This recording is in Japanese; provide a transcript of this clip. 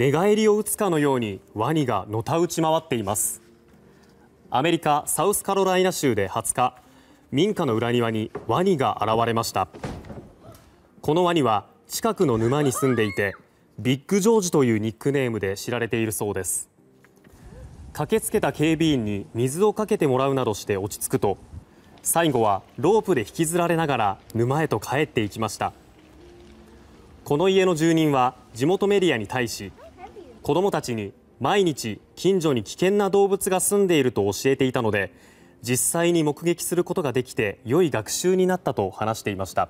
寝返りを打つかのようにワニがのたうち回っていますアメリカ・サウスカロライナ州で20日民家の裏庭にワニが現れましたこのワニは近くの沼に住んでいてビッグジョージというニックネームで知られているそうです駆けつけた警備員に水をかけてもらうなどして落ち着くと最後はロープで引きずられながら沼へと帰っていきましたこの家の住人は地元メディアに対し子供たちに毎日近所に危険な動物が住んでいると教えていたので実際に目撃することができて良い学習になったと話していました。